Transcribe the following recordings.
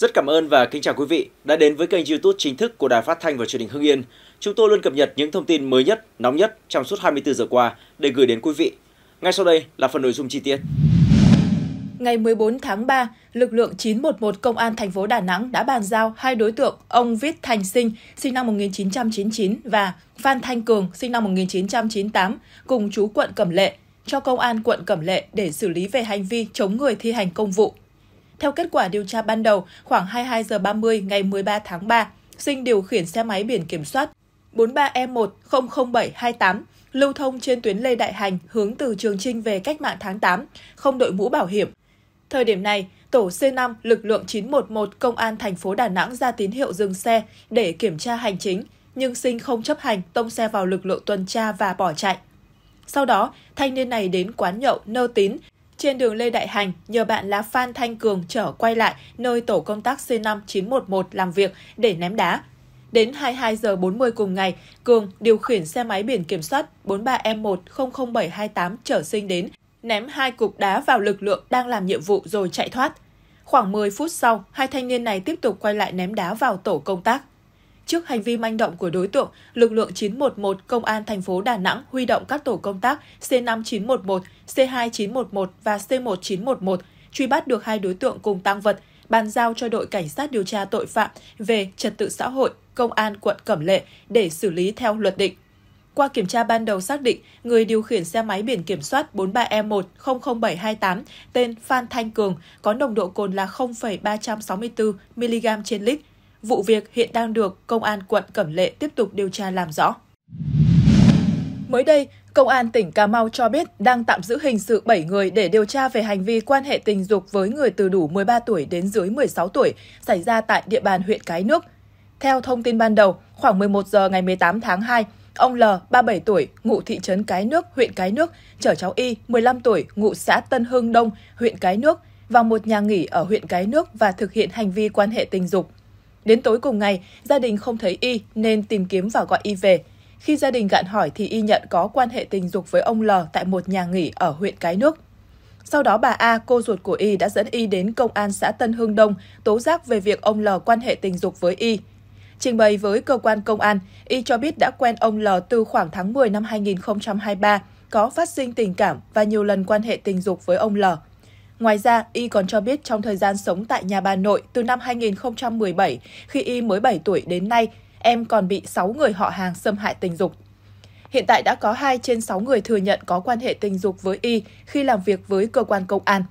Rất cảm ơn và kính chào quý vị đã đến với kênh YouTube chính thức của Đài Phát thanh và Truyền hình Hưng Yên. Chúng tôi luôn cập nhật những thông tin mới nhất, nóng nhất trong suốt 24 giờ qua để gửi đến quý vị. Ngay sau đây là phần nội dung chi tiết. Ngày 14 tháng 3, lực lượng 911 Công an thành phố Đà Nẵng đã bàn giao hai đối tượng ông Viết Thành Sinh, sinh năm 1999 và Phan Thanh Cường, sinh năm 1998, cùng chú quận Cẩm Lệ, cho Công an quận Cẩm Lệ để xử lý về hành vi chống người thi hành công vụ. Theo kết quả điều tra ban đầu, khoảng 22 giờ 30 ngày 13 tháng 3, Sinh điều khiển xe máy biển kiểm soát 43 e 100728 lưu thông trên tuyến Lê Đại Hành hướng từ Trường Trinh về cách mạng tháng 8, không đội mũ bảo hiểm. Thời điểm này, tổ C5 lực lượng 911 công an thành phố Đà Nẵng ra tín hiệu dừng xe để kiểm tra hành chính, nhưng Sinh không chấp hành, tông xe vào lực lượng tuần tra và bỏ chạy. Sau đó, thanh niên này đến quán nhậu Nơ Tín trên đường Lê Đại Hành, nhờ bạn là Phan Thanh Cường trở quay lại nơi tổ công tác c 5911 làm việc để ném đá. Đến 22 giờ 40 cùng ngày, Cường điều khiển xe máy biển kiểm soát 43M100728 e trở sinh đến, ném hai cục đá vào lực lượng đang làm nhiệm vụ rồi chạy thoát. Khoảng 10 phút sau, hai thanh niên này tiếp tục quay lại ném đá vào tổ công tác. Trước hành vi manh động của đối tượng, lực lượng 911 Công an thành phố Đà Nẵng huy động các tổ công tác C5911, C2911 và C1911 truy bắt được hai đối tượng cùng tăng vật, bàn giao cho đội cảnh sát điều tra tội phạm về trật tự xã hội, công an quận Cẩm Lệ để xử lý theo luật định. Qua kiểm tra ban đầu xác định, người điều khiển xe máy biển kiểm soát 43 e 100728 tên Phan Thanh Cường có nồng độ cồn là 0,364 mg trên lít, Vụ việc hiện đang được Công an quận Cẩm Lệ tiếp tục điều tra làm rõ. Mới đây, Công an tỉnh Cà Mau cho biết đang tạm giữ hình sự 7 người để điều tra về hành vi quan hệ tình dục với người từ đủ 13 tuổi đến dưới 16 tuổi xảy ra tại địa bàn huyện Cái Nước. Theo thông tin ban đầu, khoảng 11 giờ ngày 18 tháng 2, ông L, 37 tuổi, ngụ thị trấn Cái Nước, huyện Cái Nước, chở cháu Y, 15 tuổi, ngụ xã Tân Hưng Đông, huyện Cái Nước, vào một nhà nghỉ ở huyện Cái Nước và thực hiện hành vi quan hệ tình dục. Đến tối cùng ngày, gia đình không thấy Y nên tìm kiếm và gọi Y về. Khi gia đình gạn hỏi thì Y nhận có quan hệ tình dục với ông L tại một nhà nghỉ ở huyện Cái Nước. Sau đó bà A, cô ruột của Y đã dẫn Y đến công an xã Tân Hương Đông tố giác về việc ông L quan hệ tình dục với Y. Trình bày với cơ quan công an, Y cho biết đã quen ông L từ khoảng tháng 10 năm 2023, có phát sinh tình cảm và nhiều lần quan hệ tình dục với ông L. Ngoài ra, Y còn cho biết trong thời gian sống tại nhà bà nội từ năm 2017, khi Y mới 7 tuổi đến nay, em còn bị 6 người họ hàng xâm hại tình dục. Hiện tại đã có 2 trên 6 người thừa nhận có quan hệ tình dục với Y khi làm việc với cơ quan công an.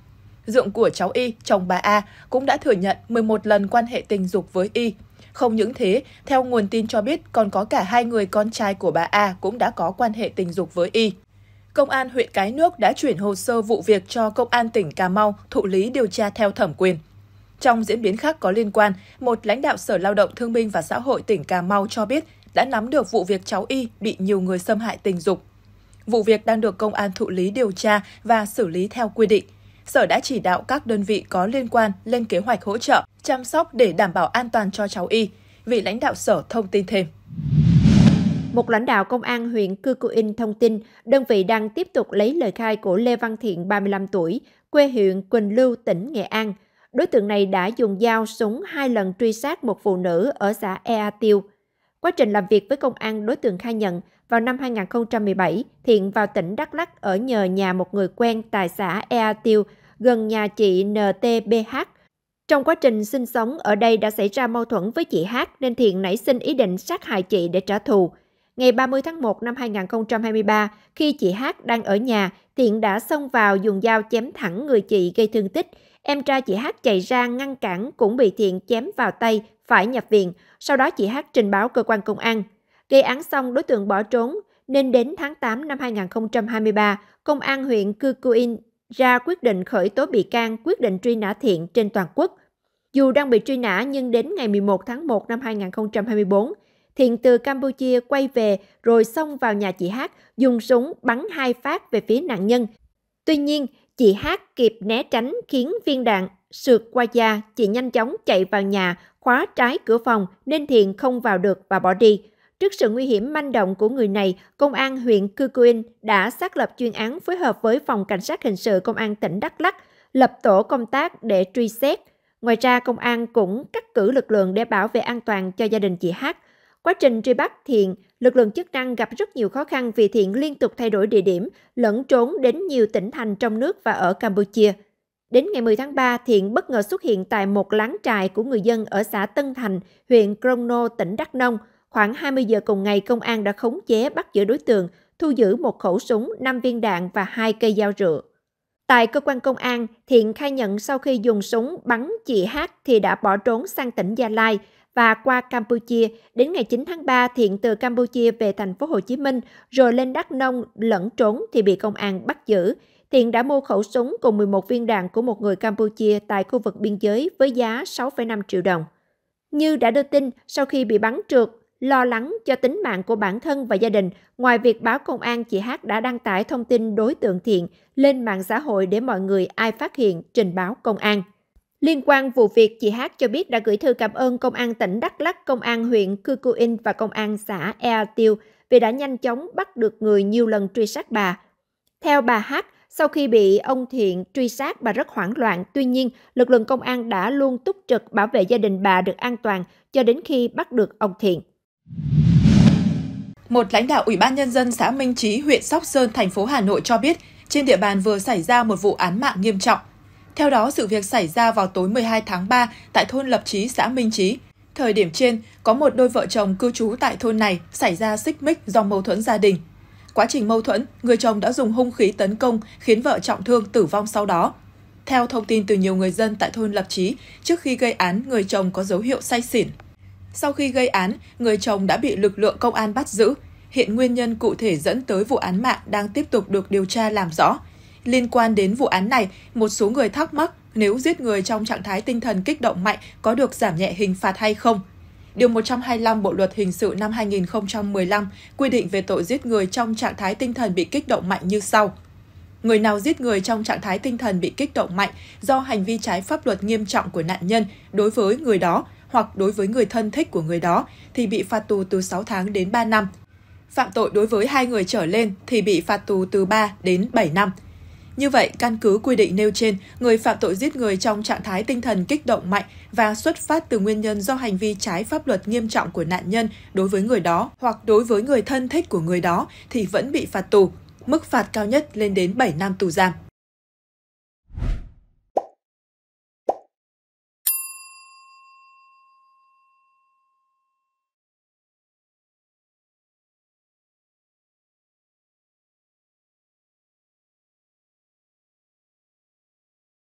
Dượng của cháu Y, chồng bà A, cũng đã thừa nhận 11 lần quan hệ tình dục với Y. Không những thế, theo nguồn tin cho biết còn có cả hai người con trai của bà A cũng đã có quan hệ tình dục với Y. Công an huyện Cái Nước đã chuyển hồ sơ vụ việc cho Công an tỉnh Cà Mau thụ lý điều tra theo thẩm quyền. Trong diễn biến khác có liên quan, một lãnh đạo Sở Lao động Thương binh và Xã hội tỉnh Cà Mau cho biết đã nắm được vụ việc cháu Y bị nhiều người xâm hại tình dục. Vụ việc đang được công an thụ lý điều tra và xử lý theo quy định. Sở đã chỉ đạo các đơn vị có liên quan lên kế hoạch hỗ trợ, chăm sóc để đảm bảo an toàn cho cháu Y. Vị lãnh đạo sở thông tin thêm. Một lãnh đạo công an huyện Cư Cư In thông tin, đơn vị đang tiếp tục lấy lời khai của Lê Văn Thiện, 35 tuổi, quê huyện Quỳnh Lưu, tỉnh Nghệ An. Đối tượng này đã dùng dao súng hai lần truy sát một phụ nữ ở xã Ea Tiêu. Quá trình làm việc với công an, đối tượng khai nhận vào năm 2017, Thiện vào tỉnh Đắk lắc ở nhờ nhà một người quen tại xã Ea Tiêu, gần nhà chị NTBH. Trong quá trình sinh sống ở đây đã xảy ra mâu thuẫn với chị Hát nên Thiện nảy sinh ý định sát hại chị để trả thù ngày 30 tháng 1 năm 2023, khi chị Hát đang ở nhà, Thiện đã xông vào dùng dao chém thẳng người chị gây thương tích. Em trai chị Hát chạy ra ngăn cản cũng bị Thiện chém vào tay, phải nhập viện. Sau đó chị Hát trình báo cơ quan công an. Gây án xong, đối tượng bỏ trốn, nên đến tháng 8 năm 2023, Công an huyện Cư in ra quyết định khởi tố bị can, quyết định truy nã Thiện trên toàn quốc. Dù đang bị truy nã nhưng đến ngày 11 tháng 1 năm 2024, Thiện từ Campuchia quay về rồi xông vào nhà chị Hát, dùng súng bắn hai phát về phía nạn nhân. Tuy nhiên, chị Hát kịp né tránh khiến viên đạn sượt qua da, chị nhanh chóng chạy vào nhà, khóa trái cửa phòng nên Thiện không vào được và bỏ đi. Trước sự nguy hiểm manh động của người này, Công an huyện Cư Quyên đã xác lập chuyên án phối hợp với Phòng Cảnh sát Hình sự Công an tỉnh Đắk Lắc, lập tổ công tác để truy xét. Ngoài ra, công an cũng cắt cử lực lượng để bảo vệ an toàn cho gia đình chị Hát. Quá trình truy bắt Thiện, lực lượng chức năng gặp rất nhiều khó khăn vì Thiện liên tục thay đổi địa điểm, lẫn trốn đến nhiều tỉnh thành trong nước và ở Campuchia. Đến ngày 10 tháng 3, Thiện bất ngờ xuất hiện tại một láng trại của người dân ở xã Tân Thành, huyện Crono, tỉnh Đắk Nông. Khoảng 20 giờ cùng ngày, công an đã khống chế bắt giữ đối tượng, thu giữ một khẩu súng, 5 viên đạn và hai cây dao rượu. Tại cơ quan công an, Thiện khai nhận sau khi dùng súng bắn chị Hát thì đã bỏ trốn sang tỉnh Gia Lai và qua Campuchia. Đến ngày 9 tháng 3, Thiện từ Campuchia về thành phố Hồ Chí Minh rồi lên Đắk Nông lẫn trốn thì bị công an bắt giữ. Thiện đã mua khẩu súng cùng 11 viên đạn của một người Campuchia tại khu vực biên giới với giá 6,5 triệu đồng. Như đã đưa tin, sau khi bị bắn trượt, lo lắng cho tính mạng của bản thân và gia đình, ngoài việc báo công an, chị Hát đã đăng tải thông tin đối tượng Thiện lên mạng xã hội để mọi người ai phát hiện trình báo công an. Liên quan vụ việc, chị Hát cho biết đã gửi thư cảm ơn Công an tỉnh Đắk lắc, Công an huyện Cư Cư In và Công an xã Ea Tiêu vì đã nhanh chóng bắt được người nhiều lần truy sát bà. Theo bà Hát, sau khi bị ông Thiện truy sát, bà rất hoảng loạn. Tuy nhiên, lực lượng công an đã luôn túc trực bảo vệ gia đình bà được an toàn cho đến khi bắt được ông Thiện. Một lãnh đạo Ủy ban Nhân dân xã Minh Chí, huyện Sóc Sơn, thành phố Hà Nội cho biết, trên địa bàn vừa xảy ra một vụ án mạng nghiêm trọng theo đó, sự việc xảy ra vào tối 12 tháng 3 tại thôn Lập Chí, xã Minh Chí. Thời điểm trên, có một đôi vợ chồng cư trú tại thôn này xảy ra xích mích do mâu thuẫn gia đình. Quá trình mâu thuẫn, người chồng đã dùng hung khí tấn công khiến vợ trọng thương tử vong sau đó. Theo thông tin từ nhiều người dân tại thôn Lập Chí, trước khi gây án, người chồng có dấu hiệu say xỉn. Sau khi gây án, người chồng đã bị lực lượng công an bắt giữ. Hiện nguyên nhân cụ thể dẫn tới vụ án mạng đang tiếp tục được điều tra làm rõ. Liên quan đến vụ án này, một số người thắc mắc nếu giết người trong trạng thái tinh thần kích động mạnh có được giảm nhẹ hình phạt hay không. Điều 125 Bộ Luật Hình sự năm 2015 quy định về tội giết người trong trạng thái tinh thần bị kích động mạnh như sau. Người nào giết người trong trạng thái tinh thần bị kích động mạnh do hành vi trái pháp luật nghiêm trọng của nạn nhân đối với người đó hoặc đối với người thân thích của người đó thì bị phạt tù từ 6 tháng đến 3 năm. Phạm tội đối với hai người trở lên thì bị phạt tù từ 3 đến 7 năm. Như vậy, căn cứ quy định nêu trên, người phạm tội giết người trong trạng thái tinh thần kích động mạnh và xuất phát từ nguyên nhân do hành vi trái pháp luật nghiêm trọng của nạn nhân đối với người đó hoặc đối với người thân thích của người đó thì vẫn bị phạt tù, mức phạt cao nhất lên đến 7 năm tù giam.